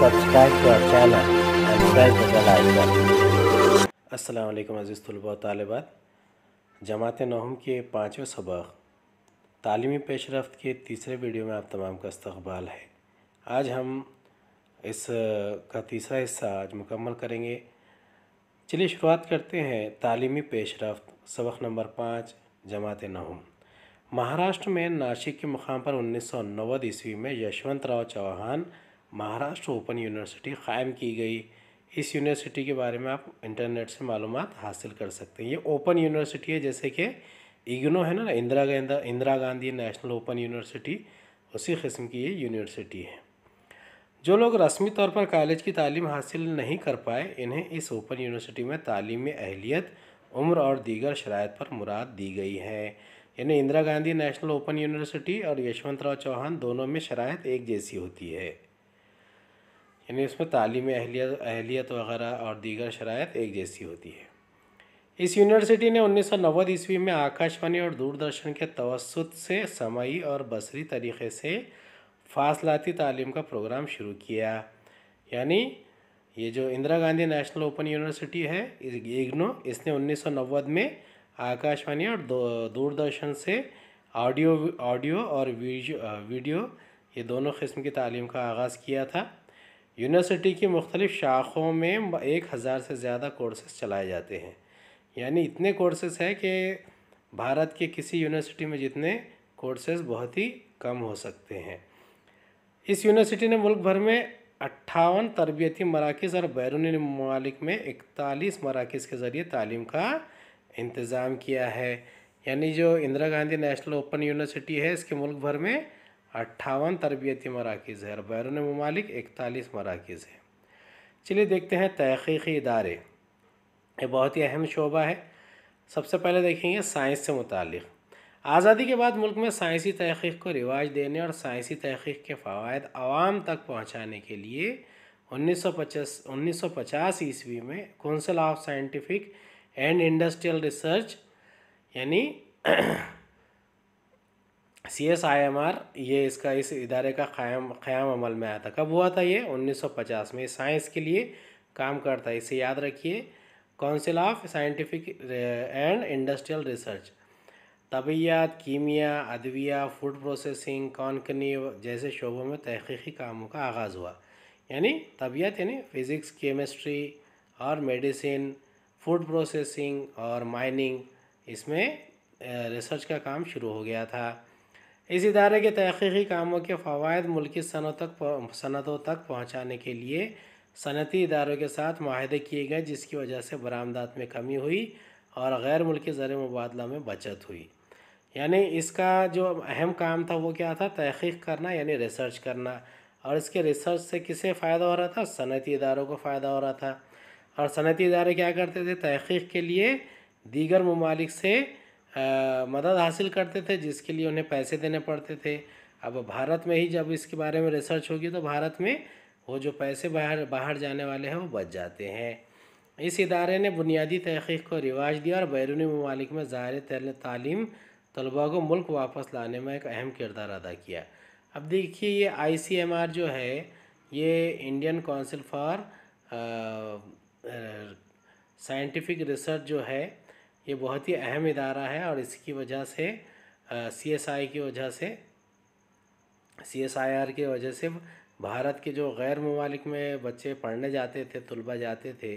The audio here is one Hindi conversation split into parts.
subscribe to our channel and press the bell icon. अस्सलाम वालेकुम अज़ीज़ तलबा तालिबात जमात नहम के पाँचों सबक तालीमी पेशरफ के तीसरे वीडियो में आप तमाम का इस्तबाल है आज हम इस का तीसरा हिस्सा आज मुकम्मल करेंगे चलिए शुरुआत करते हैं तालीमी पेशरफ सबक नंबर पाँच जमात नहम महाराष्ट्र में नासिक के मुकाम पर उन्नीस सौ ईस्वी में यशवंत राव चौहान महाराष्ट्र ओपन यूनिवर्सिटी क़ायम की गई इस यूनिवर्सिटी के बारे में आप इंटरनेट से मालूम हासिल कर सकते हैं ये ओपन यूनिवर्सिटी है जैसे कि इग्नो है ना Indira Gandhi Indira Gandhi national open university उसी किस्म की ये यूनिवर्सिटी है जो लोग रस्मी तौर पर कॉलेज की तालीम हासिल नहीं कर पाए इन्हें इस ओपन यूनिवर्सिटी में तालीमी अहलियत उम्र और दीगर शरात पर मुराद दी गई है यानी Indira Gandhi national open university और यशवंतराव चौहान दोनों में शराइ एक जैसी होती है यानी उसमें तालीम अहलियत अहलियत वगैरह और दीगर शरात एक जैसी होती है इस यूनिवर्सिटी ने उन्नीस सौ ईस्वी में आकाशवाणी और दूरदर्शन के तवसत से समई और बसरी तरीक़े से फासलाती तालीम का प्रोग्राम शुरू किया यानी ये जो Indira Gandhi national open university है इग्नो इसने उन्नीस सौ में आकाशवाणी और दूरदर्शन से ऑडियो ऑडियो और वीडियो ये दोनों किस्म की तालीम का आगाज़ किया था यूनिवर्सिटी की मुख्तलिफ़ शाख़ों में एक हज़ार से ज़्यादा कोर्सेज चलाए जाते हैं यानी इतने कोर्सेज हैं कि भारत के किसी यूनिवर्सिटी में जितने कोर्सेज बहुत ही कम हो सकते हैं इस यूनिवर्सिटी ने मुल्क भर में अट्ठावन तरबियती मराकज़ और बैरूनी ममालिक में इकतालीस मराकज़ के ज़रिए तालीम का इंतज़ाम किया है यानी जो Indira Gandhi national open university है इसके मुल्क भर में अट्ठावन तरबियती मराकज़ है और बैरून ममालिक इकतालीस मराकज़ है चलिए देखते हैं तहकी इदारे ये बहुत ही अहम शोबा है सबसे पहले देखेंगे साइंस से मुतल आज़ादी के बाद मुल्क में साइंसी तहक़ीक को रिवाज देने और साइंसी तहक़ीक के फ़वाद आवाम तक पहुँचाने के लिए उन्नीस उन्नीस सौ सौ पचास ईस्वी में council of scientific and industrial research यानी C S I M R ये इसका इस इदारे का क्याम क़्याम अमल में आया था कब हुआ था ये 1950 में साइंस के लिए काम करता है इसे याद रखिए council of scientific and industrial research तबियात कीमिया अदविया फूड प्रोसेसिंग कॉन्कनी जैसे शोबों में तहकीकी कामों का आगाज़ हुआ यानी तबीयत यानी फ़िज़िक्स केमिस्ट्री और मेडिसिन फूड प्रोसेसिंग और माइनिंग इसमें रिसर्च का काम शुरू हो गया था इस इदारे के तहकीकी कामों के फ़वाद मुल्की सनत तक सनतों तक पहुँचाने के लिए सनती इदारों के साथ माहे किए गए जिसकी वजह से बरामदात में कमी हुई और गैर मुल्की ज़र मुबादला में बचत हुई यानी इसका जो अहम काम था वो क्या था तहकीक करना यानी रिसर्च करना और इसके रिसर्च से किसे फ़ायदा हो रहा था सनती इदारों को फ़ायदा हो रहा था और सनती इदारे क्या करते थे तहकीक के लिए दीगर ममालिक से मदद हासिल करते थे जिसके लिए उन्हें पैसे देने पड़ते थे अब भारत में ही जब इसके बारे में रिसर्च होगी तो भारत में वो जो पैसे बाहर बाहर जाने वाले हैं वो बच जाते हैं इस इदारे ने बुनियादी तहक़ीक को रिवाज दिया और बैरूनी ममालिक में ज़ाहिर तालीम तलबा को मुल्क वापस लाने में एक अहम किरदार अदा किया अब देखिए ये आई सी एम आर जो है ये Indian council for scientific research जो है ये बहुत ही अहम इदारा है और इसकी वजह से सी एस आई की वजह से सी एस आई आर की वजह से भारत के जो गैर ममालिक में बच्चे पढ़ने जाते थे तलबा जाते थे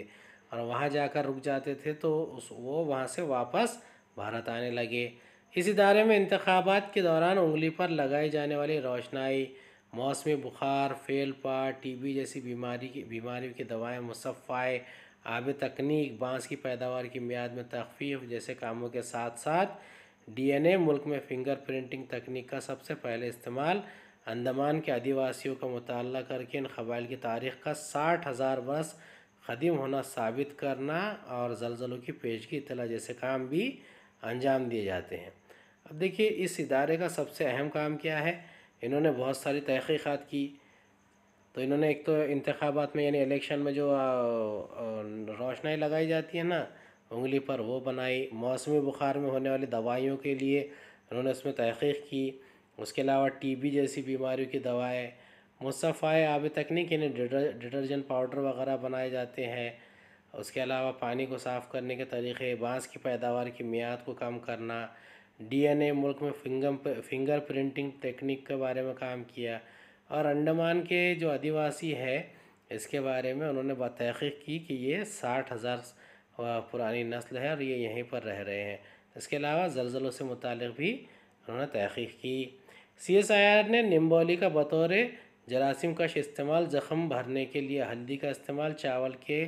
और वहाँ जाकर रुक जाते थे तो उस वो वहाँ से वापस भारत आने लगे इस इदारे में इंतबात के दौरान उंगली पर लगाई जाने वाली रोशनाई मौसमी बुखार फेल टी बी जैसी बीमारी की बीमारी की दवाएँ मुसफ़ाए आब तकनीक बांस की पैदावार की म्याद में तखफीफ जैसे कामों के साथ साथ डीएनए मुल्क में फिंगर प्रिंटिंग तकनीक का सबसे पहले इस्तेमाल अंदमान के आदिवासियों का मुताल करके इन कबाइल की तारीख का साठ हज़ार बरस ख़दम होना साबित करना और जलजलों की पेश की इतला जैसे काम भी अंजाम दिए जाते हैं अब देखिए इस इदारे का सबसे अहम काम क्या है इन्होंने बहुत सारी तहकीक़ात की तो इन्होंने एक तो इंतबात में यानी इलेक्शन में जो रोशनाई लगाई जाती है ना उंगली पर वो बनाई मौसमी बुखार में होने वाली दवाइयों के लिए उन्होंने उसमें तहकीक की उसके अलावा टीबी जैसी बीमारियों की दवाएँ मुसफ़ाए आब तकनीक यानी डिटर्जेंट पाउडर वगैरह बनाए जाते हैं उसके अलावा पानी को साफ़ करने के तरीक़े बाँस की पैदावार की मियाद को कम करना डी एन ए मुल्क में फिंगर फिंगर प्रिंटिंग टेक्निक के बारे में काम किया और अंडमान के जो आदिवासी है इसके बारे में उन्होंने तहक़ीक की कि ये साठ हज़ार पुरानी नस्ल है और ये यहीं पर रह रहे हैं इसके अलावा जलजलों से मुतल भी उन्होंने तहक़ीक की सी एस आई आर ने निम्बोली का बतौर जरासीम कश इस्तेमाल ज़ख़म भरने के लिए हल्दी का इस्तेमाल चावल के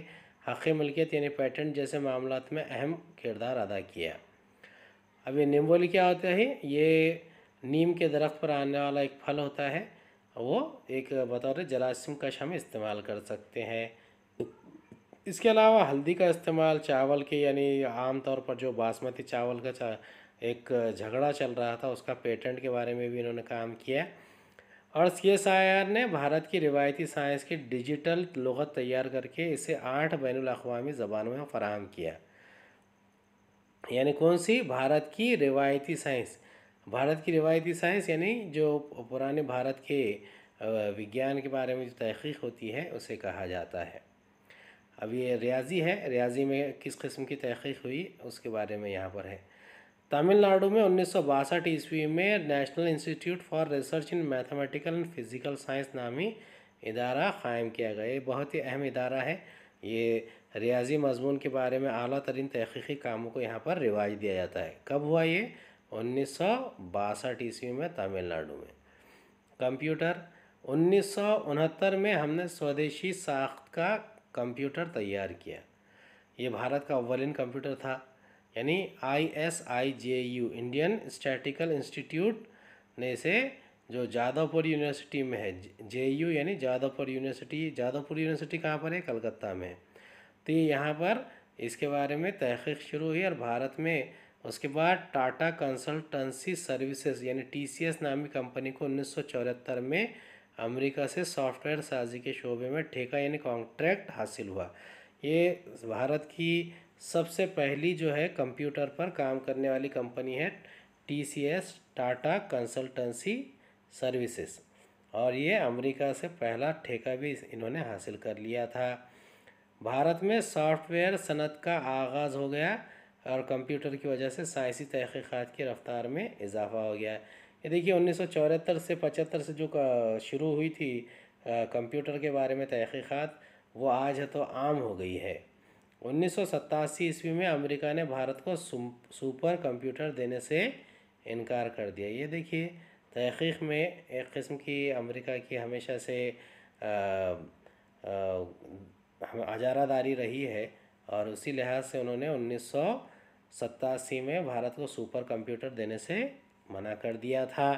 हक़ मलकियत यानी पैटेंट जैसे मामला में अहम किरदार अदा किया अब ये निम्बोली क्या होता है ये नीम के दरख्त पर आने वाला एक फल होता है वो एक बतौर जलासीम कश हम इस्तेमाल कर सकते हैं इसके अलावा हल्दी का इस्तेमाल चावल के यानी आम तौर पर जो बासमती चावल का चा, एक झगड़ा चल रहा था उसका पेटेंट के बारे में भी इन्होंने काम किया और सी एस आई आर ने भारत की रिवायती साइंस की डिजिटल लगत तैयार करके इसे आठ बैन अवी ज़बानों में फ़राहम किया यानी कौन सी भारत की रिवायती साइंस भारत की रिवायती साइंस यानी जो पुराने भारत के विज्ञान के बारे में जो तहकीक होती है उसे कहा जाता है अब ये रियाजी है रियाजी में किस किस्म की तहकीक हुई उसके बारे में यहाँ पर है तमिलनाडु में उन्नीस ईस्वी में national institute for research in mathematical and physical science नामी इदारा क़ायम किया गया ये बहुत ही अहम इदारा है ये रियाजी मजमून के बारे में अली तरीन तहकीकी कामों को यहाँ पर रिवाज दिया जाता है कब हुआ ये उन्नीस सौ बासठ ईस्वी में तमिलनाडु में कंप्यूटर उन्नीस सौ उनहत्तर में हमने स्वदेशी साख्त का कंप्यूटर तैयार किया ये भारत का अव्वलिन कंप्यूटर था यानी I S I J U Indian statical institute ने इसे जो जादवपुर यूनिवर्सिटी में है जे यू यानी जादवपुर यूनिवर्सिटी जादवपुर यूनिवर्सिटी कहाँ पर है कलकत्ता में तो ये यहाँ पर इसके बारे में तहकीक शुरू हुई और भारत में उसके बाद टाटा कंसल्टेंसी सर्विसेज यानी टीसीएस नामी कंपनी को उन्नीस में अमेरिका से सॉफ्टवेयर साजी के शोबे में ठेका यानी कॉन्ट्रैक्ट हासिल हुआ ये भारत की सबसे पहली जो है कंप्यूटर पर काम करने वाली कंपनी है टीसीएस टाटा कंसल्टेंसी सर्विसेज और ये अमेरिका से पहला ठेका भी इन्होंने हासिल कर लिया था भारत में सॉफ्टवेयर सनत का आगाज़ हो गया और कंप्यूटर की वजह से साइंसी तहकीक़ात की रफ़्तार में इजाफा हो गया है ये देखिए उन्नीस से पचहत्तर से जो शुरू हुई थी कंप्यूटर के बारे में तहकीक़ात वो आज तो आम हो गई है उन्नीस ईस्वी में अमेरिका ने भारत को सुपर कंप्यूटर देने से इनकार कर दिया ये देखिए तहकीक में एक किस्म की अमेरिका की हमेशा से हजारादारी रही है और उसी लिहाज से उन्होंने उन्नीस में भारत को सुपर कंप्यूटर देने से मना कर दिया था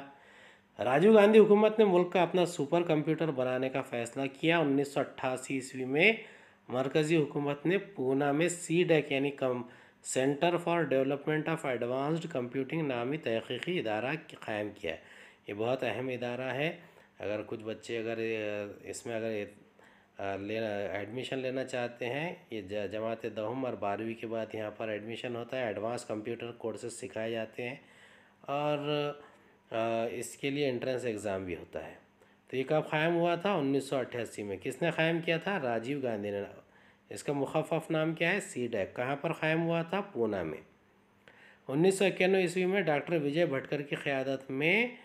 राजीव गांधी हुकूमत ने मुल्क का अपना सुपर कंप्यूटर बनाने का फैसला किया 1988 ईस्वी में मरकज़ी हुकूमत ने पूना में सी डेक e यानी कम centre for development of advanced computing नामी तहकीकी इदारा क़ायम किया ये बहुत अहम इदारा है अगर कुछ बच्चे अगर इसमें अगर लेना एडमिशन लेना चाहते हैं ये जमात दहम और बारहवीं के बाद यहाँ पर एडमिशन होता है एडवांस कंप्यूटर कोर्सेज सिखाए जाते हैं और इसके लिए एंट्रेंस एग्ज़ाम भी होता है तो ये कब क़ायम हुआ था उन्नीस सौ अट्ठासी में किसने क़ायम किया था राजीव गांधी ने इसका मुखफ़ नाम क्या है सी डैक कहाँ पर क़ायम हुआ था पूना में उन्नीस सौ इक्यानवे ईस्वी में डॉक्टर विजय भटकर की क़्यादत में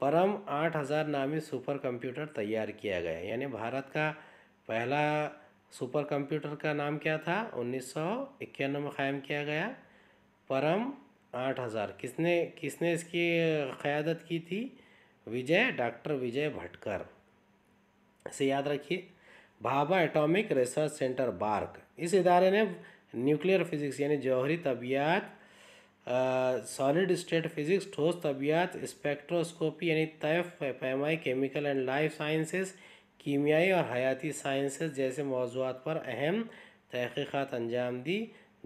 परम आठ हज़ार नामी सुपर कंप्यूटर तैयार किया गया यानी भारत का पहला सुपर कंप्यूटर का नाम क्या था उन्नीस सौ इक्यानवे में क़ायम किया गया परम आठ हज़ार किसने किसने इसकी क़्यादत की थी विजय डॉक्टर विजय भटकर इसे याद रखिए Bhabha atomic research centre BARC इस इदारे ने न्यूक्लियर फिज़िक्स यानी जौहरी तबियात सॉलिड स्टेट फिज़िक्स ठोस तबियात स्पेक्ट्रोस्कोपी यानी तयफ पैमाई केमिकल एंड लाइफ साइंसेस कीमियाई और हयाती साइंस जैसे मौजूद पर अहम तहकीक़ात अंजाम दी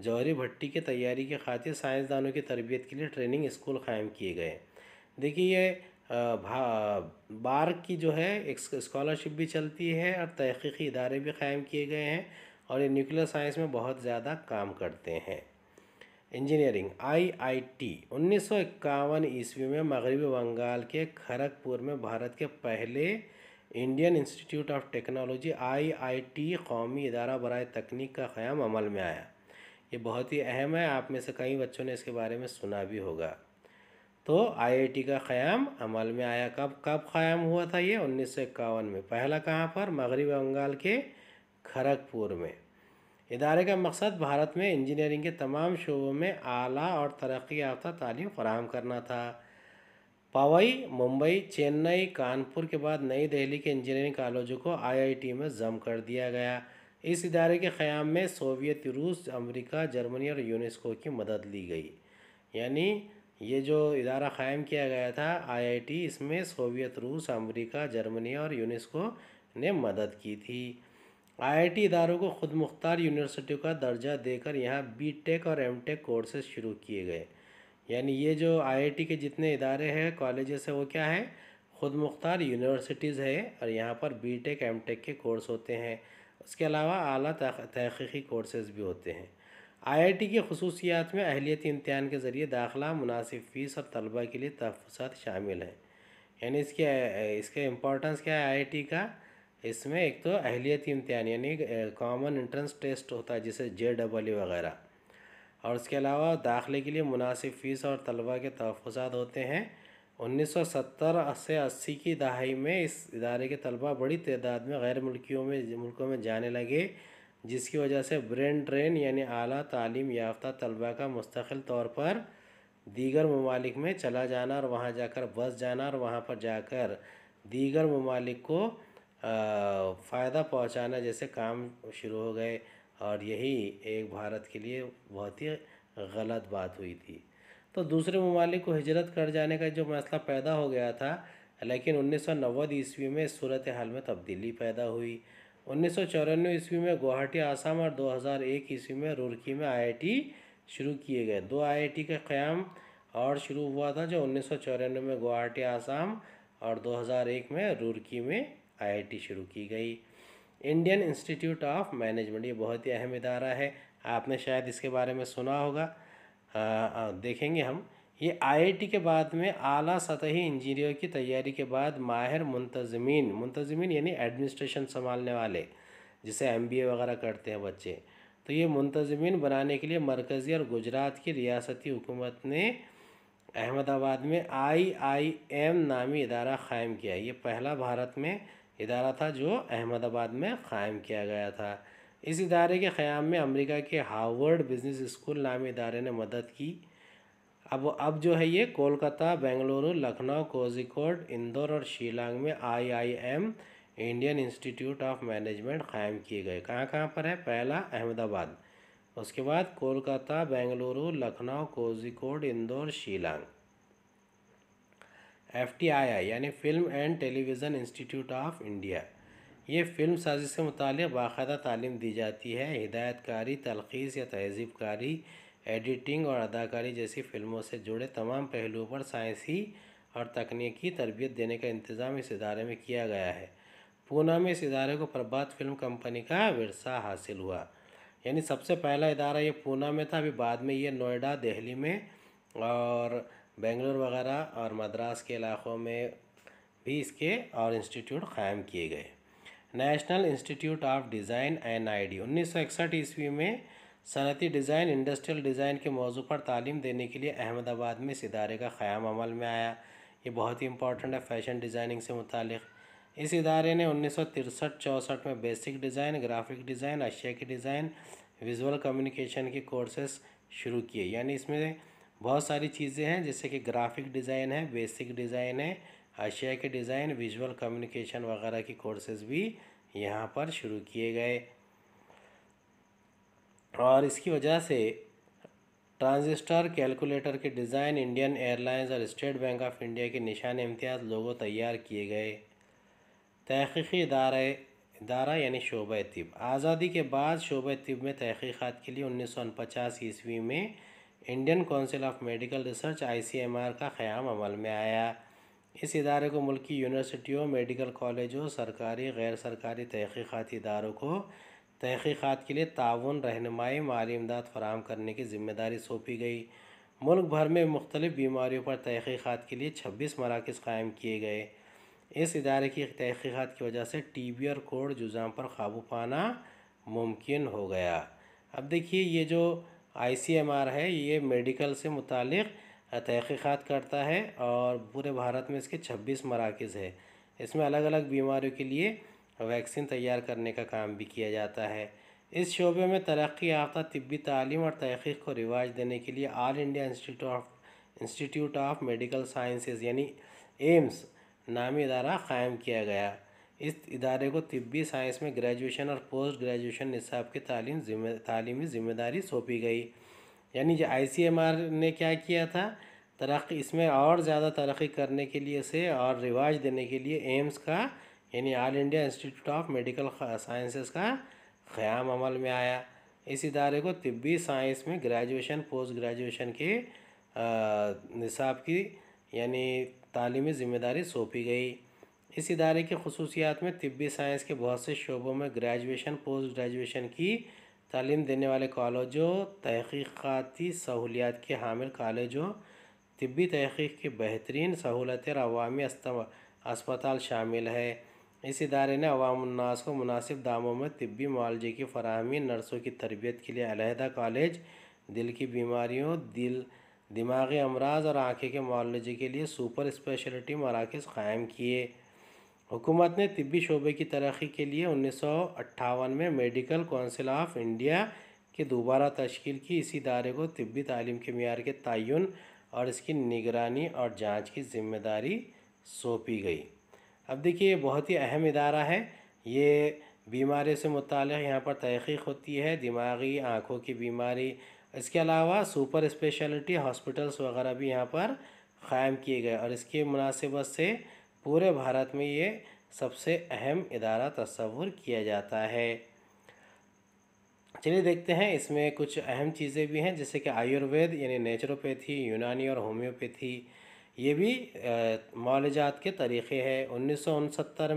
जौहरी भट्टी के तैयारी के खातिर साइंसदानों की तरबियत के लिए ट्रेनिंग स्कूल क़ायम किए गए देखिए ये बार की जो है एक स्कॉलरशिप भी चलती है और तहकीकी इदारे भी क़ायम किए गए हैं और ये न्यूक्लियर साइंस में बहुत ज़्यादा काम करते हैं इंजीनियरिंग आई आई टी उन्नीस ईस्वी में मगरबी बंगाल के खड़गपुर में भारत के पहले Indian institute of technology I I T कौमी इदारा बरए तकनीक का क़्याम अमल में आया ये बहुत ही अहम है आप में से कई बच्चों ने इसके बारे में सुना भी होगा तो आईआईटी का क़्याम अमल में आया कब कब क़्याम हुआ था ये उन्नीस में पहला कहाँ पर मगरब बंगाल के खरगपुर में इदारे का मकसद भारत में इंजीनियरिंग के तमाम शोबों में आला और तरक्याफ्ता तालीम फराहम करना था पवई मुंबई चेन्नई कानपुर के बाद नई दिल्ली के इंजीनियरिंग कॉलेजों को आईआईटी में जम कर दिया गया इस इदारे के क़्याम में सोवियत रूस अमेरिका जर्मनी और यूनेस्को की मदद ली गई यानी ये जो इदारा क़ायम किया गया था आईआईटी इसमें सोवियत रूस अमेरिका जर्मनी और यूनेस्को ने मदद की थी आईआईटी इदारों को ख़ुद मुख्तार यूनिवर्सिटियों का दर्जा देकर यहाँ बीटेक और एमटेक कोर्सेज शुरू किए गए यानी ये जो आईआईटी के जितने इदारे हैं कॉलेजेस हैं वो क्या है ख़ुद मुख्तार यूनिवर्सिटीज़ है और यहाँ पर बी टेक एम टेक के कोर्स होते हैं उसके अलावा अली तहकीकी कोर्सेज़ भी होते हैं आईआईटी की खसूसियात में अहलियती इम्तहान के ज़रिए दाखिला मुनासिब फ़ीस और तलबा के लिए तहफ़ात शामिल हैं यानी इसके इसके इम्पोर्टेंस क्या है आई का इसमें एक तो अहलियती इम्तहान यानी कॉमन इंट्रेंस टेस्ट होता है जैसे जे डबल वगैरह और इसके अलावा दाखिले के लिए मुनासिब फ़ीस और तलबा के तहफ़ात होते हैं 1970 से 80 की दहाई में इस इदारे के तलबा बड़ी तदाद में गैर मुल्कियों में मुल्कों में जाने लगे जिसकी वजह से ब्रेन ट्रेन यानी अली तालीम याफ्ता तलबा का मुस्तकिल तौर पर दीगर ममालिक में चला जाना और वहाँ जाकर बस जाना और वहाँ पर जाकर दीगर ममालिक को फ़ायदा पहुँचाना जैसे काम शुरू हो गए और यही एक भारत के लिए बहुत ही गलत बात हुई थी तो दूसरे ममालिक को हिजरत कर जाने का जो मसला पैदा हो गया था लेकिन उन्नीस सौ ईस्वी में सूरत हाल में तब्दीली पैदा हुई उन्नीस सौ ईस्वी में गुवाहाटी आसाम और 2001 ईस्वी में रुड़की में आईआईटी शुरू किए गए दो आईआईटी का क़्याम और शुरू हुआ था जो उन्नीस सौ में गुवाहाटी आसाम और 2001 में रुड़की में आईआईटी शुरू की गई इंडियन इंस्टीट्यूट ऑफ मैनेजमेंट ये बहुत ही अहम इदारा है आपने शायद इसके बारे में सुना होगा आ, आ, देखेंगे हम ये आईआईटी के बाद में आला सतही इंजीनियर की तैयारी के बाद माहिर मुंतजमीन मुंतजमीन यानी एडमिनिस्ट्रेशन संभालने वाले जिसे एम वगैरह करते हैं बच्चे तो ये मुंतजमीन बनाने के लिए मरकज़ी और गुजरात की रियासती हुकूमत ने अहमदाबाद में आई आई एम नामी इदारा क़ायम किया ये पहला भारत में इदारा था जो अहमदाबाद में क़ायम किया गया था इस इदारे के क़्याम में अमेरिका के हार्वर्ड बिजनेस स्कूल नामी इदारे ने मदद की अब अब जो है ये कोलकाता बेंगलुरु लखनऊ कोजिकोड इंदौर और शिलांग में I I M Indian institute of management क़ायम किए गए कहाँ कहाँ पर है पहला अहमदाबाद उसके बाद कोलकाता बेंगलुरु लखनऊ कोजिकोड इंदौर शिलांग एफ यानी film and television institute of India ये फ़िल्म साजिश से मुतल बाकायदा तालीम दी जाती है हिदायतकारी तलखीस या तहजीबकारी एडिटिंग और अदाकारी जैसी फ़िल्मों से जुड़े तमाम पहलुओं पर साइंसी और तकनीकी तरबियत देने का इंतज़ाम इस इदारे में किया गया है पूना में इस इदारे को प्रभात फिल्म कंपनी का वरसा हासिल हुआ यानी सबसे पहला इदारा ये पूना में था अभी बाद में ये नोएडा दिल्ली में और बेंगलोर वगैरह और मद्रास के इलाक़ों में भी इसके और इंस्टीट्यूट क़ायम किए गए national institute of design and I D उन्नीस सौ इकसठ ईस्वी में सनती डिज़ाइन इंडस्ट्रियल डिज़ाइन के मौजू पर तालीम देने के लिए अहमदाबाद में इस इदारे का क़्याम अमल में आया ये बहुत ही इंपॉर्टेंट है फ़ैशन डिज़ाइनिंग से मुतल इस इदारे ने उन्नीस सौ तिरसठ चौंसठ में बेसिक डिज़ाइन ग्राफिक डिज़ाइन अशिया की डिज़ाइन विजुअल कम्युनिकेशन के कोर्सेस शुरू किए यानी इसमें बहुत सारी चीज़ें हैं जैसे कि ग्राफिक डिज़ाइन है बेसिक डिज़ाइन है अशिया के डिज़ाइन विजुअल कम्युनिकेशन वगैरह की कोर्सेज भी यहाँ पर शुरू किए गए और इसकी वजह से ट्रांजिस्टर कैलकुलेटर के डिज़ाइन इंडियन एयरलाइंस और स्टेट बैंक ऑफ इंडिया के निशान इम्तियाज लोगों तैयार किए गए तहकीकी इदारे इदारा यानी शोब तिब आज़ादी के बाद शोबा तिब में तहकीक़ात के लिए उन्नीस सौ ईस्वी में Indian council of medical research I का क़्याम अमल में आया इस इदारे को मुल्क की यूनिवर्सिटियों मेडिकल कॉलेजों सरकारी गैर सरकारी तहकीक़ाती इदारों को तहकीक़ात के लिए ताउन रहनमाई माली इमदाद फराम करने की जिम्मेदारी सौंपी गई मुल्क भर में मुख्तलिफ़ बीमारियों पर तहकीक़ात के लिए छब्बीस मराकज़ क़ायम किए गए इस इदारे की तहकीक़ात की वजह से टी बी और कोड जुज़ाम पर काबू पाना मुमकिन हो गया अब देखिए ये जो आई सी एम आर है ये मेडिकल से मुतक़ तहक़ीक़ात करता है और पूरे भारत में इसके छब्बीस मराकज़ है इसमें अलग अलग बीमारियों के लिए वैक्सीन तैयार करने का काम भी किया जाता है इस शोबे में तरक्की याफ्ता तबी तलीम और तहक़ीक़ को रिवाज देने के लिए all India institute of institute of medical sciences यानी एम्स नामी अदारा क़ायम किया गया इस इदारे को तिब्बी साइंस में ग्रेजुएशन और पोस्ट ग्रेजुएशन निसाब की तालीम जिम्मे तालीमी ज़िम्मेदारी सौंपी गई यानी जो आई ने क्या किया था तरक्की इसमें और ज़्यादा तरक्की करने के लिए से और रिवाज देने के लिए एम्स का यानी all India institute of medical sciences का क़्याम अमल में आया इस इदारे को तिब्बी साइंस में ग्रेजुएशन पोस्ट ग्रेजुएशन के निसाब की यानी तालीमी ज़िम्मेदारी सौंपी गई इस इदारे की खसूसियात में तिब्बी साइंस के बहुत से शोबों में ग्रेजुएशन पोस्ट ग्रेजुएशन की तालीम देने वाले कॉलेजों तहक़ीकती सहूलियात के हामिल कॉलेजों तबी तहकीक की बेहतरीन सहूलत और अवामी अस्पताल शामिल है इस इदारे ने अवामनास को मुनासिब दामों में तबी मुआलजे की फरहमी नर्सों की तरबियत के लिए अलहदा कॉलेज दिल की बीमारियों दिल दिमागी अमराज और आँखें के मुआलजे के लिए सुपर स्पेशलिटी मराकज़ क़ायम किए हुकूमत ने तबी शोबे की तरक्की के लिए उन्नीस सौ अट्ठावन में मेडिकल कौंसिल ऑफ इंडिया की दोबारा तश्कील की इसी इदारे को तबी तालीम के मैार के तयन और इसकी निगरानी और जाँच की जिम्मेदारी सौंपी गई अब देखिए ये बहुत ही अहम इदारा है ये बीमारी से मुतल यहाँ पर तहकीक होती है दिमागी आँखों की बीमारी इसके अलावा सुपर स्पेशलिटी हॉस्पिटल्स वगैरह भी यहाँ पर क़ायम किए गए और इसके मुनासिबत से पूरे भारत में ये सबसे अहम इदारा तस्वुर किया जाता है चलिए देखते हैं इसमें कुछ अहम चीज़ें भी हैं जैसे कि आयुर्वेद यानी नेचुरोपैथी यूनानी और होम्योपैथी ये भी मालजात के तरीक़े हैं उन्नीस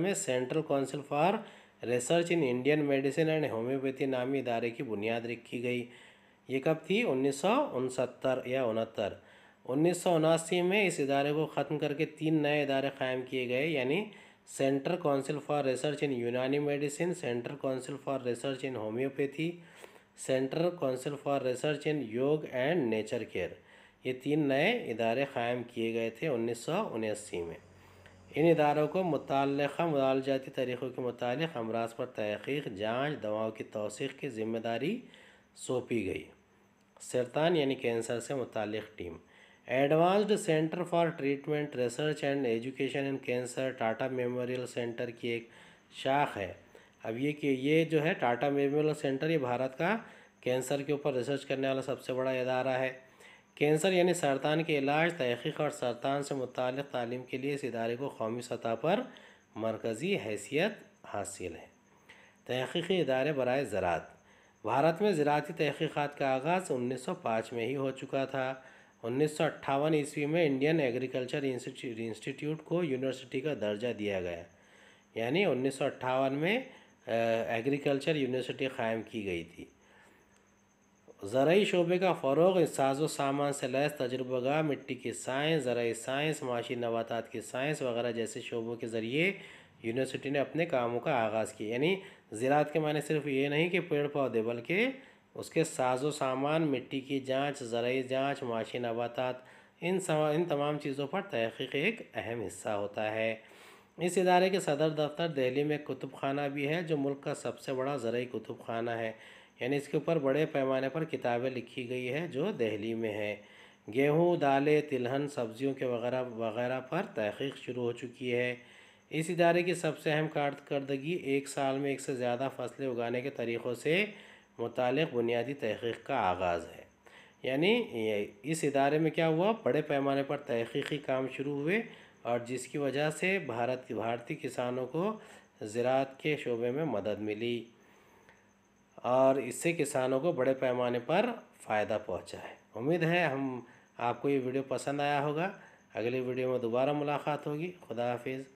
में central council for research in Indian medicine and homoeopathy नामी इदारे की बुनियाद रखी गई ये कब थी उन्नीस या उनहत्तर उन्नीस में इस इदारे को ख़त्म करके तीन नए इदारे क़ायम किए गए यानी central council for research in Unani medicine central council for research in homoeopathy central council for research in yoga and nature care ये तीन नए इदारे क़ायम किए गए थे उन्नीस में इन इदारों को मुतल मालजाती तरीक़ों के मुतालिक अमराज पर तहक़ीक जाँच दवाओं की तोसीक़ की ज़िम्मेदारी सौंपी गई सरतान यानी कैंसर से मुतक़ टीम advanced centre for treatment research and education in cancer Tata memorial centre की एक शाख है अब ये कि ये जो है टाटा मेमोरियल सेंटर ये भारत का कैंसर के ऊपर रिसर्च करने वाला सबसे बड़ा अदारा है कैंसर यानी सरतान के इलाज तहकीक़ और सरतान से मुतल तालीम के लिए इस इदारे को कौमी सतह पर मरकज़ी हैसियत हासिल है तहकीकी इदारे बरए ज़रात भारत में ज़राती तहकीक़ात का आगाज़ उन्नीस सौ पाँच में ही हो चुका था उन्नीस ईस्वी में इंडियन एग्रीकल्चर इंस्टीट्यूट को यूनिवर्सिटी का दर्जा दिया गया यानी उन्नीस में एग्रीकल्चर यूनिवर्सिटी क़ायम की गई थी ज़रूरी शोबे का फ़रोग साजो सामान से लैस तजुर्बगा मिट्टी की साइंस ज़रूरी साइंस माशी नबातात की साइंस वगैरह जैसे शोबों के ज़रिए यूनिवर्सिटी ने अपने कामों का आगाज़ किया यानी ज़रात के माने सिर्फ ये नहीं कि पेड़ पौधे बल्कि उसके साजो सामान मिट्टी की जांच ज़रूरी जांच माशी नबातात इन इन तमाम चीज़ों पर तहकीक एक अहम हिस्सा होता है इस इदारे के सदर दफ्तर दिल्ली में कुतुब खाना भी है जो मुल्क का सबसे बड़ा ज़रूरी कुतुब खाना है यानी इसके ऊपर बड़े पैमाने पर किताबें लिखी गई है जो दिल्ली में है गेहूँ दालें तिलहन सब्जियों के वगैरह वगैरह पर तहकीक शुरू हो चुकी है इस इदारे की सबसे अहम कारदगी एक साल में एक से ज़्यादा फसलें उगाने के तरीक़ों से मुतल बुनियादी तहक़ीक़ का आगाज़ है यानी इस इदारे में क्या हुआ बड़े पैमाने पर तहक़ीक़ी काम शुरू हुए और जिसकी वजह से भारत की भारतीय किसानों को ज़रात के शोबे में मदद मिली और इससे किसानों को बड़े पैमाने पर फ़ायदा पहुंचा है उम्मीद है हम आपको ये वीडियो पसंद आया होगा अगली वीडियो में दोबारा मुलाकात होगी खुदा हाफिज़